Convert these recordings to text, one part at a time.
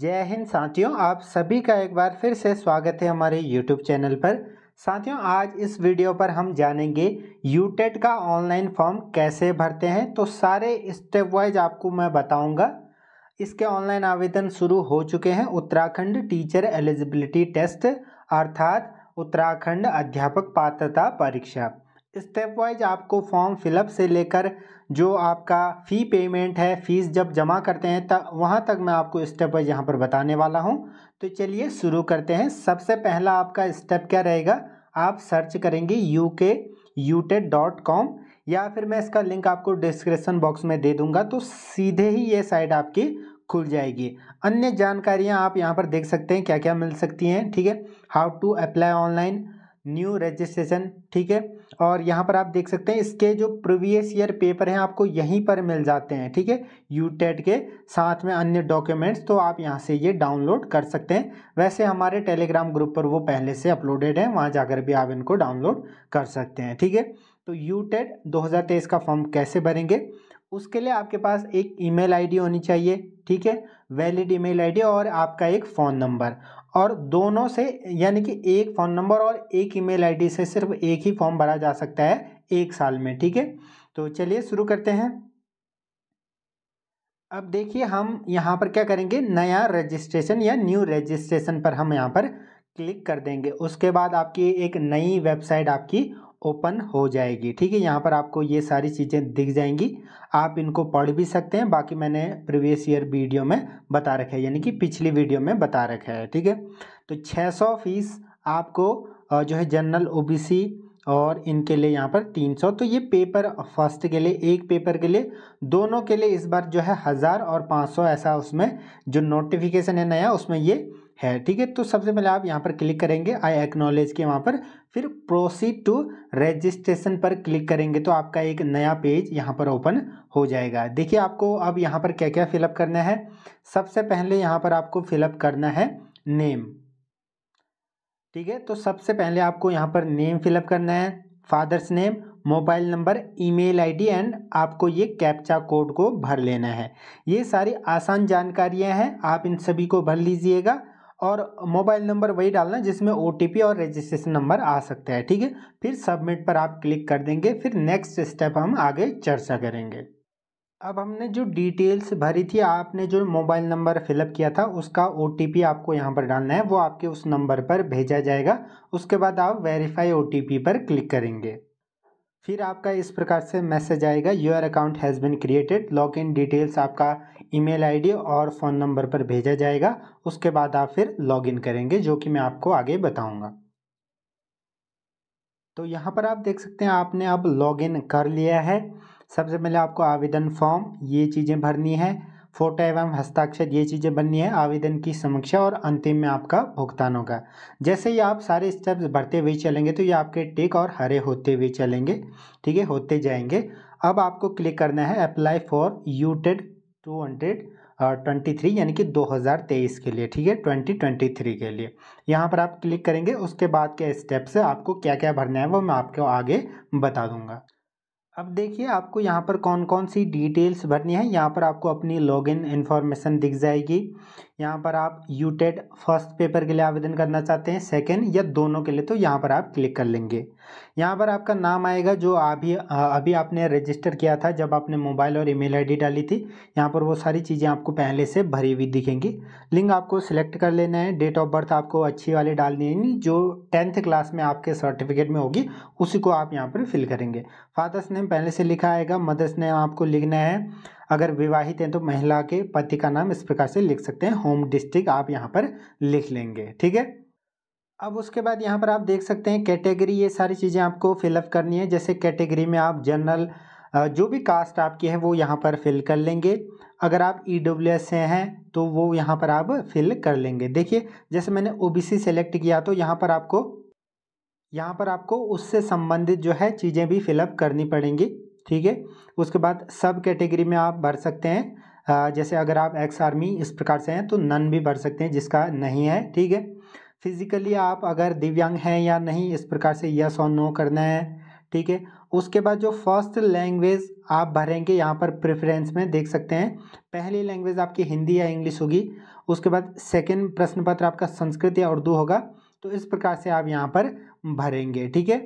जय हिंद साथियों आप सभी का एक बार फिर से स्वागत है हमारे यूट्यूब चैनल पर साथियों आज इस वीडियो पर हम जानेंगे यूटेट e का ऑनलाइन फॉर्म कैसे भरते हैं तो सारे स्टेप वाइज आपको मैं बताऊंगा इसके ऑनलाइन आवेदन शुरू हो चुके हैं उत्तराखंड टीचर एलिजिबिलिटी टेस्ट अर्थात उत्तराखंड अध्यापक पात्रता परीक्षा स्टेप वाइज आपको फॉर्म फिलअप से लेकर जो आपका फ़ी पेमेंट है फ़ीस जब जमा करते हैं तब वहाँ तक मैं आपको स्टेप वाइज यहाँ पर बताने वाला हूँ तो चलिए शुरू करते हैं सबसे पहला आपका स्टेप क्या रहेगा आप सर्च करेंगे यू के यूटेड डॉट कॉम या फिर मैं इसका लिंक आपको डिस्क्रिप्सन बॉक्स में दे दूंगा तो सीधे ही ये साइट आपकी खुल जाएगी अन्य जानकारियाँ आप यहाँ पर देख सकते हैं क्या क्या मिल सकती हैं ठीक है how to apply online new registration ठीक है और यहाँ पर आप देख सकते हैं इसके जो प्रीवियस ईयर पेपर हैं आपको यहीं पर मिल जाते हैं ठीक है यू टेट के साथ में अन्य डॉक्यूमेंट्स तो आप यहाँ से ये डाउनलोड कर सकते हैं वैसे हमारे टेलीग्राम ग्रुप पर वो पहले से अपलोडेड है वहाँ जाकर भी आप इनको डाउनलोड कर सकते हैं ठीक है तो यू टेट दो का फॉर्म कैसे भरेंगे उसके लिए आपके पास एक ईमेल आईडी होनी चाहिए ठीक है वैलिड ईमेल आईडी और आपका एक फ़ोन नंबर और दोनों से यानी कि एक फ़ोन नंबर और एक ईमेल आईडी से सिर्फ एक ही फॉर्म भरा जा सकता है एक साल में ठीक है तो चलिए शुरू करते हैं अब देखिए हम यहाँ पर क्या करेंगे नया रजिस्ट्रेशन या न्यू रजिस्ट्रेशन पर हम यहाँ पर क्लिक कर देंगे उसके बाद आपकी एक नई वेबसाइट आपकी ओपन हो जाएगी ठीक है यहाँ पर आपको ये सारी चीज़ें दिख जाएंगी आप इनको पढ़ भी सकते हैं बाकी मैंने प्रीवियस ईयर वीडियो में बता रखा है यानी कि पिछली वीडियो में बता रखा है ठीक है तो 600 फीस आपको जो है जनरल ओबीसी और इनके लिए यहाँ पर 300 तो ये पेपर फर्स्ट के लिए एक पेपर के लिए दोनों के लिए इस बार जो है हज़ार और पाँच ऐसा उसमें जो नोटिफिकेशन है नया उसमें ये है ठीक है तो सबसे पहले आप यहाँ पर क्लिक करेंगे आई एक्नोलेज के वहाँ पर फिर प्रोसीड टू रजिस्ट्रेशन पर क्लिक करेंगे तो आपका एक नया पेज यहाँ पर ओपन हो जाएगा देखिए आपको अब यहाँ पर क्या क्या फिलअप करना है सबसे पहले यहाँ पर आपको फिलअप करना है नेम ठीक है तो सबसे पहले आपको यहाँ पर नेम फिलअप करना है father's name mobile number email ID and आपको ये कैप्चा कोड को भर लेना है ये सारी आसान जानकारियाँ हैं आप इन सभी को भर लीजिएगा और मोबाइल नंबर वही डालना जिसमें ओ और रजिस्ट्रेशन नंबर आ सकता है ठीक है फिर सबमिट पर आप क्लिक कर देंगे फिर नेक्स्ट स्टेप हम आगे चर्चा करेंगे अब हमने जो डिटेल्स भरी थी आपने जो मोबाइल नंबर फिलअप किया था उसका ओ आपको यहाँ पर डालना है वो आपके उस नंबर पर भेजा जाएगा उसके बाद आप वेरीफाई ओ पर क्लिक करेंगे फिर आपका इस प्रकार से मैसेज आएगा your account has been created log in details आपका ईमेल आईडी और फ़ोन नंबर पर भेजा जाएगा उसके बाद आप फिर लॉग इन करेंगे जो कि मैं आपको आगे बताऊंगा तो यहाँ पर आप देख सकते हैं आपने अब लॉग इन कर लिया है सबसे पहले आपको आवेदन फॉर्म ये चीज़ें भरनी है फोटो एवं हस्ताक्षर ये चीज़ें बननी है आवेदन की समीक्षा और अंतिम में आपका भुगतान होगा जैसे ही आप सारे स्टेप्स बढ़ते हुए चलेंगे तो ये आपके टिक और हरे होते हुए चलेंगे ठीक है होते जाएंगे अब आपको क्लिक करना है apply for U TET two hundred twenty three यानी कि दो हज़ार तेईस के लिए ठीक है ट्वेंटी ट्वेंटी थ्री के लिए यहाँ पर आप क्लिक करेंगे उसके बाद के स्टेप्स आपको क्या क्या भरना है वो मैं आपको आगे बता दूंगा अब देखिए आपको यहाँ पर कौन कौन सी डिटेल्स भरनी है यहाँ पर आपको अपनी लॉगिन इन्फॉर्मेशन दिख जाएगी यहाँ पर आप यूटेड फर्स्ट पेपर के लिए आवेदन करना चाहते हैं सेकेंड या दोनों के लिए तो यहाँ पर आप क्लिक कर लेंगे यहाँ पर आपका नाम आएगा जो अभी अभी आपने रजिस्टर किया था जब आपने मोबाइल और ईमेल आईडी डाली थी यहाँ पर वो सारी चीज़ें आपको पहले से भरी हुई दिखेंगी लिंक आपको सिलेक्ट कर लेना है डेट ऑफ बर्थ आपको अच्छी वाली डालनी है जो टेंथ क्लास में आपके सर्टिफिकेट में होगी उसी को आप यहाँ पर फिल करेंगे फादर्स नेम पहले से लिखा आएगा मदर्स नेम आपको लिखना है अगर विवाहित हैं तो महिला के पति का नाम इस प्रकार से लिख सकते हैं होम डिस्ट्रिक्ट आप यहाँ पर लिख लेंगे ठीक है अब उसके बाद यहाँ पर आप देख सकते हैं कैटेगरी ये सारी चीज़ें आपको फिलअप करनी है जैसे कैटेगरी में आप जनरल जो भी कास्ट आपकी है वो यहाँ पर फिल कर लेंगे अगर आप ई डब्ल्यू एस से हैं तो वो यहाँ पर आप फिल कर लेंगे देखिए जैसे मैंने ओ बी सी सेलेक्ट किया तो यहाँ पर आपको यहाँ पर आपको उससे संबंधित जो है चीज़ें भी फिलअप करनी पड़ेंगी ठीक है उसके बाद सब कैटेगरी में आप भर सकते हैं जैसे अगर आप एक्स आर्मी इस प्रकार से हैं तो नन भी भर सकते हैं जिसका नहीं है ठीक है फिज़िकली आप अगर दिव्यांग हैं या नहीं इस प्रकार से यस और नो करना है ठीक है उसके बाद जो फर्स्ट लैंग्वेज आप भरेंगे यहाँ पर प्रेफरेंस में देख सकते हैं पहली लैंग्वेज आपकी हिंदी या इंग्लिश होगी उसके बाद सेकेंड प्रश्न पत्र आपका संस्कृत या उर्दू होगा तो इस प्रकार से आप यहाँ पर भरेंगे ठीक है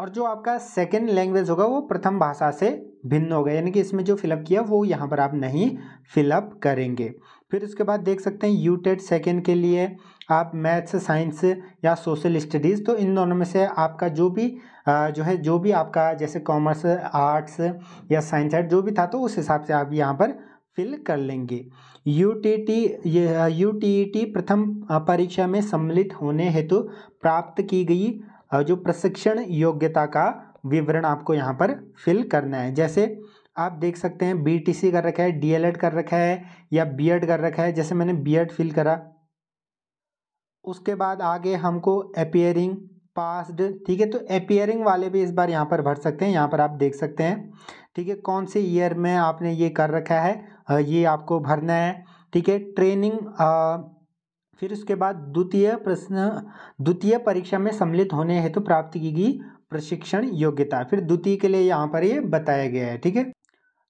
और जो आपका सेकेंड लैंग्वेज होगा वो प्रथम भाषा से भिन्न होगा यानी कि इसमें जो फिलअप किया वो यहाँ पर आप नहीं फिलअप करेंगे फिर उसके बाद देख सकते हैं यू टेट सेकेंड के लिए आप मैथ्स साइंस या सोशल स्टडीज़ तो इन दोनों में से आपका जो भी जो है जो भी आपका जैसे कॉमर्स आर्ट्स या साइंस आर्ट जो भी था तो उस हिसाब से आप यहाँ पर फिल कर लेंगे U T T U T E T प्रथम परीक्षा में सम्मिलित होने हेतु तो प्राप्त की गई जो प्रशिक्षण योग्यता का विवरण आपको यहाँ पर फिल करना है जैसे आप देख सकते हैं बीटीसी कर रखा है डीएलएड कर रखा है या बीएड कर रखा है जैसे मैंने बीएड फिल करा उसके बाद आगे हमको अपियरिंग पास्ड ठीक है तो अपियरिंग वाले भी इस बार यहाँ पर भर सकते हैं यहाँ पर आप देख सकते हैं ठीक है कौन से ईयर में आपने ये कर रखा है ये आपको भरना है ठीक है ट्रेनिंग फिर उसके बाद द्वितीय प्रश्न द्वितीय परीक्षा में सम्मिलित होने हेतु प्राप्त की गई प्रशिक्षण योग्यता फिर द्वितीय के लिए यहाँ पर ये बताया गया है ठीक है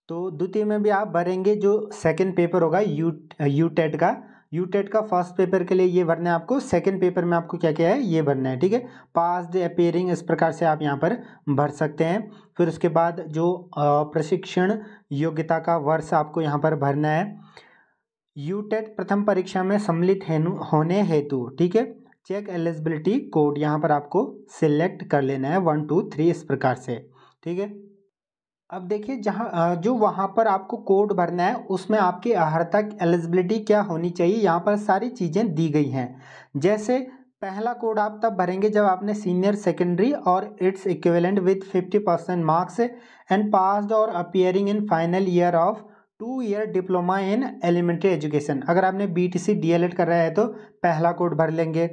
तो द्वितीय में भी आप भरेंगे जो सेकंड पेपर होगा यू यू टेट का यू टेट e का फर्स्ट पेपर के लिए ये भरना है आपको सेकंड पेपर में आपको क्या क्या है ये भरना है ठीक है पास्ट अपेयरिंग इस प्रकार से आप यहाँ पर भर सकते हैं फिर उसके बाद जो प्रशिक्षण योग्यता का वर्ष आपको यहाँ पर भरना है यू टेट e प्रथम परीक्षा में सम्मिलित होने हेतु ठीक है चेक एलिजिबिलिटी कोड यहाँ पर आपको सिलेक्ट कर लेना है वन टू थ्री इस प्रकार से ठीक है अब देखिए जहाँ जो वहाँ पर आपको कोड भरना है उसमें आपकी अर्हता एलिजिबिलिटी क्या होनी चाहिए यहाँ पर सारी चीज़ें दी गई हैं जैसे पहला कोड आप तब भरेंगे जब आपने सीनियर सेकेंडरी और its equivalent with fifty percent marks and passed और appearing in final year of two year diploma in elementary education अगर आपने B T C D El Ed कर रहा है तो पहला कोड भर लेंगे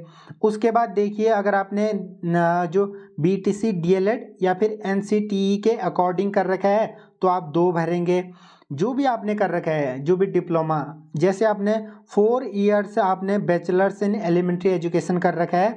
उसके बाद देखिए अगर आपने जो B T C D El Ed या फिर एन सी टी ई के अकॉर्डिंग कर रखा है तो आप दो भरेंगे जो भी आपने कर रखा है जो भी डिप्लोमा जैसे आपने फोर ईयर्स आपने बैचलर्स इन एलिमेंट्री एजुकेशन कर रखा है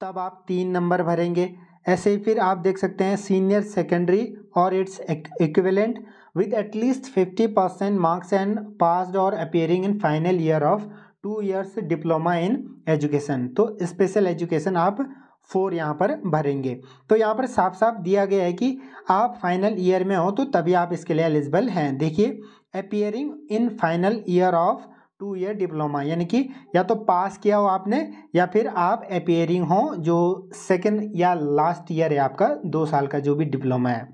तब आप तीन नंबर भरेंगे ऐसे ही फिर आप देख सकते हैं सीनियर सेकेंडरी और its equivalent with at least 50 percent marks and passed और appearing in final year of two years diploma in education तो स्पेशल एजुकेशन आप फोर यहाँ पर भरेंगे तो यहाँ पर साफ साफ दिया गया है कि आप फाइनल ईयर में हो तो तभी आप इसके लिए एलिजिबल हैं देखिए appearing in final year of two year diploma यानी कि या तो पास किया हो आपने या फिर आप अपेयरिंग हो जो सेकेंड या लास्ट ईयर है आपका दो साल का जो भी डिप्लोमा है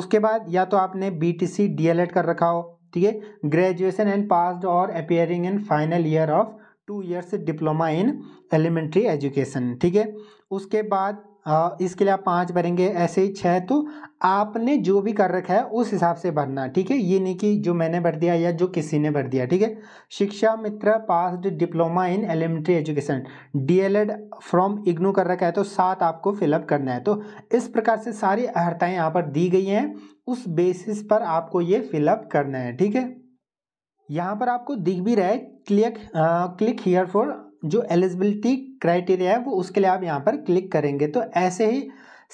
उसके बाद या तो आपने B T C D El Ed कर रखा हो ठीक है ग्रेजुएशन एंड पास्ड और appearing in final year of two years diploma in elementary education ठीक है उसके बाद आ, इसके लिए आप पाँच भरेंगे ऐसे ही छः तो आपने जो भी कर रखा है उस हिसाब से भरना ठीक है ये नहीं कि जो मैंने भर दिया या जो किसी ने भर दिया ठीक है शिक्षा मित्र passed diploma in elementary education D El Ed from IGNOU कर रखा है तो सात आपको फिलअप करना है तो इस प्रकार से सारी अर्ताएँ यहाँ पर दी गई हैं उस बेसिस पर आपको ये फिलअप करना है ठीक है यहाँ पर आपको दिख भी रहा है क्लिक क्लिक हियर फॉर जो एलिजिबिलिटी क्राइटेरिया है वो उसके लिए आप यहाँ पर क्लिक करेंगे तो ऐसे ही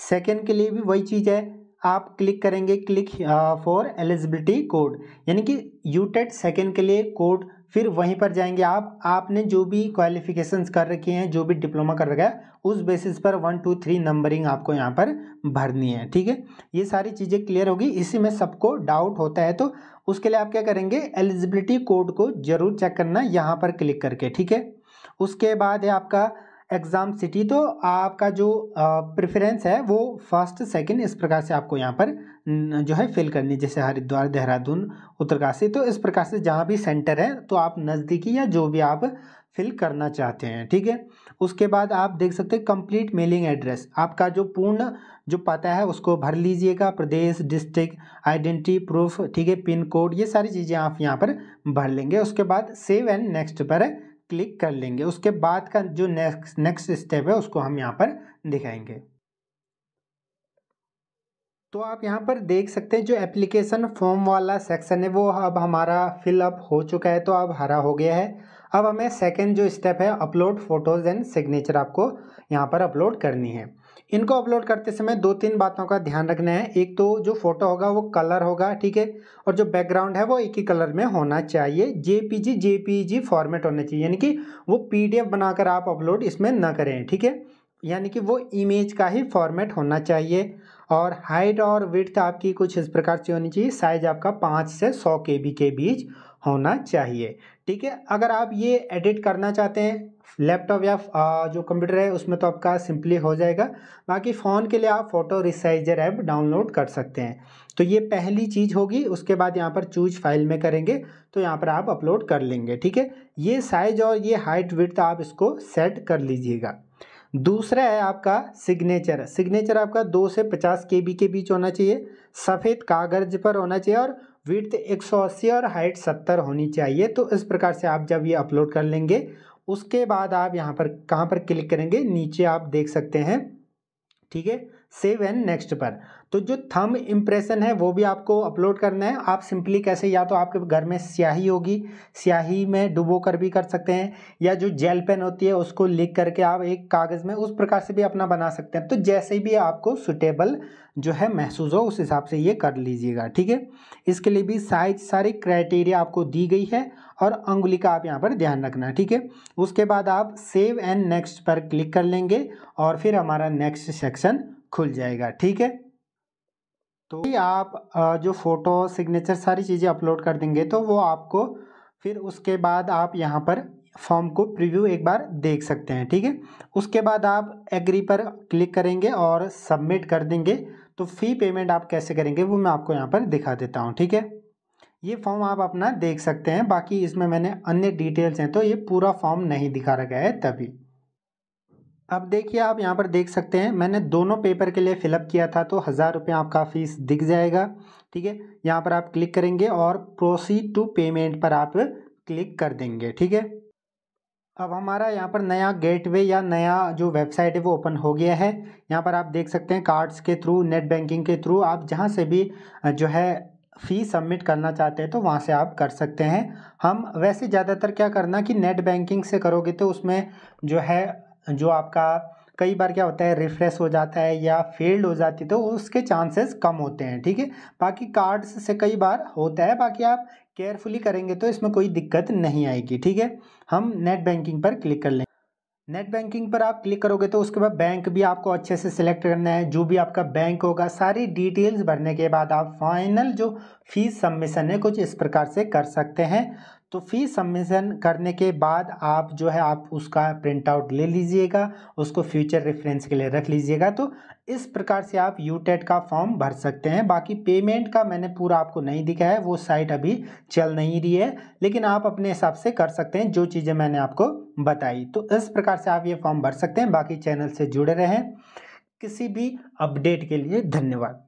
सेकेंड के लिए भी वही चीज़ है आप क्लिक करेंगे क्लिक फॉर एलिजिबिलिटी कोड यानी कि यूटेट सेकेंड के लिए कोड फिर वहीं पर जाएंगे आप आपने जो भी क्वालिफिकेशंस कर रखी हैं जो भी डिप्लोमा कर रखा है उस बेसिस पर वन टू थ्री नंबरिंग आपको यहाँ पर भरनी है ठीक है ये सारी चीज़ें क्लियर होगी इसी में सबको डाउट होता है तो उसके लिए आप क्या करेंगे एलिजिबिलिटी कोड को ज़रूर चेक करना यहाँ पर क्लिक करके ठीक है उसके बाद है आपका एग्ज़ाम सिटी तो आपका जो प्रेफरेंस है वो फर्स्ट सेकंड इस प्रकार से आपको यहाँ पर जो है फिल करनी जैसे हरिद्वार देहरादून उत्तरकाशी तो इस प्रकार से जहाँ भी सेंटर है तो आप नज़दीकी या जो भी आप फिल करना चाहते हैं ठीक है उसके बाद आप देख सकते हैं कंप्लीट मेलिंग एड्रेस आपका जो पूर्ण जो पता है उसको भर लीजिएगा प्रदेश डिस्ट्रिक्ट आइडेंटिटी प्रूफ ठीक है पिन कोड ये सारी चीज़ें आप यहाँ पर भर लेंगे उसके बाद सेव एंड नेक्स्ट पर क्लिक कर लेंगे उसके बाद का जो नेक्स्ट नेक्स्ट स्टेप है उसको हम यहाँ पर दिखाएंगे तो आप यहाँ पर देख सकते हैं जो एप्लीकेशन फॉर्म वाला सेक्शन है वो अब हमारा फिलअप हो चुका है तो अब हरा हो गया है अब हमें सेकेंड जो स्टेप है अपलोड फ़ोटोज़ एंड सिग्नेचर आपको यहाँ पर अपलोड करनी है इनको अपलोड करते समय दो तीन बातों का ध्यान रखना है एक तो जो फोटो होगा वो कलर होगा ठीक है और जो बैकग्राउंड है वो एक ही कलर में होना चाहिए जेपीजी जेपीजी फॉर्मेट होना चाहिए यानी कि वो पीडीएफ बनाकर आप अपलोड इसमें ना करें ठीक है यानी कि वो इमेज का ही फॉर्मेट होना चाहिए और हाइट और विथ आपकी कुछ इस प्रकार से होनी चाहिए साइज आपका पाँच से सौ के के बीच होना चाहिए ठीक है अगर आप ये एडिट करना चाहते हैं लैपटॉप या जो कंप्यूटर है उसमें तो आपका सिंपली हो जाएगा बाकी फ़ोन के लिए आप फोटो रिसाइजर ऐप डाउनलोड कर सकते हैं तो ये पहली चीज़ होगी उसके बाद यहाँ पर चूज फाइल में करेंगे तो यहाँ पर आप अपलोड कर लेंगे ठीक है ये साइज और ये हाइट विथ आप इसको सेट कर लीजिएगा दूसरा है आपका सिग्नेचर सिग्नेचर आपका दो से पचास के बी के बीच होना चाहिए सफ़ेद कागज़ पर होना चाहिए और सौ अस्सी और हाइट 70 होनी चाहिए तो इस प्रकार से आप जब ये अपलोड कर लेंगे उसके बाद आप यहाँ पर कहाँ पर क्लिक करेंगे नीचे आप देख सकते हैं ठीक है सेव एंड नेक्स्ट पर तो जो थम इम्प्रेशन है वो भी आपको अपलोड करना है आप सिंपली कैसे या तो आपके घर में स्याही होगी स्याही में डुबो कर भी कर सकते हैं या जो जेल पेन होती है उसको लिख करके आप एक कागज़ में उस प्रकार से भी अपना बना सकते हैं तो जैसे भी आपको सुटेबल जो है महसूस हो उस हिसाब से ये कर लीजिएगा ठीक है इसके लिए भी साइज सारी क्राइटेरिया आपको दी गई है और अंगुली का आप यहाँ पर ध्यान रखना ठीक है उसके बाद आप सेव एंड नेक्स्ट पर क्लिक कर लेंगे और फिर हमारा नेक्स्ट सेक्शन खुल जाएगा ठीक है तो आप जो फ़ोटो सिग्नेचर सारी चीज़ें अपलोड कर देंगे तो वो आपको फिर उसके बाद आप यहाँ पर फॉर्म को प्रीव्यू एक बार देख सकते हैं ठीक है उसके बाद आप एग्री पर क्लिक करेंगे और सबमिट कर देंगे तो फ़ी पेमेंट आप कैसे करेंगे वो मैं आपको यहाँ पर दिखा देता हूँ ठीक है ये फॉर्म आप अपना देख सकते हैं बाकी इसमें मैंने अन्य डिटेल्स हैं तो ये पूरा फॉर्म नहीं दिखा रखा है तभी अब देखिए आप यहाँ पर देख सकते हैं मैंने दोनों पेपर के लिए फ़िलअप किया था तो हज़ार रुपये आपका फ़ीस दिख जाएगा ठीक है यहाँ पर आप क्लिक करेंगे और प्रोसीड टू पेमेंट पर आप क्लिक कर देंगे ठीक है अब हमारा यहाँ पर नया गेटवे या नया जो वेबसाइट है वो ओपन हो गया है यहाँ पर आप देख सकते हैं कार्ड्स के थ्रू नेट बैंकिंग के थ्रू आप जहाँ से भी जो है फ़ी सबमिट करना चाहते हैं तो वहाँ से आप कर सकते हैं हम वैसे ज़्यादातर क्या करना कि नेट बैंकिंग से करोगे तो उसमें जो है जो आपका कई बार क्या होता है रिफ्रेश हो जाता है या फेल्ड हो जाती है तो उसके चांसेस कम होते हैं ठीक है बाकी कार्ड्स से कई बार होता है बाकी आप केयरफुली करेंगे तो इसमें कोई दिक्कत नहीं आएगी ठीक है हम नेट बैंकिंग पर क्लिक कर लेंगे नेट बैंकिंग पर आप क्लिक करोगे तो उसके बाद बैंक भी आपको अच्छे से सिलेक्ट करना है जो भी आपका बैंक होगा सारी डिटेल्स भरने के बाद आप फाइनल जो फीस सबमिशन है कुछ इस प्रकार से कर सकते हैं तो फी सबमिशन करने के बाद आप जो है आप उसका प्रिंट आउट ले लीजिएगा उसको फ्यूचर रेफरेंस के लिए रख लीजिएगा तो इस प्रकार से आप यू e का फॉर्म भर सकते हैं बाकी पेमेंट का मैंने पूरा आपको नहीं दिखा है वो साइट अभी चल नहीं रही है लेकिन आप अपने हिसाब से कर सकते हैं जो चीज़ें मैंने आपको बताई तो इस प्रकार से आप ये फॉर्म भर सकते हैं बाकी चैनल से जुड़े रहें किसी भी अपडेट के लिए धन्यवाद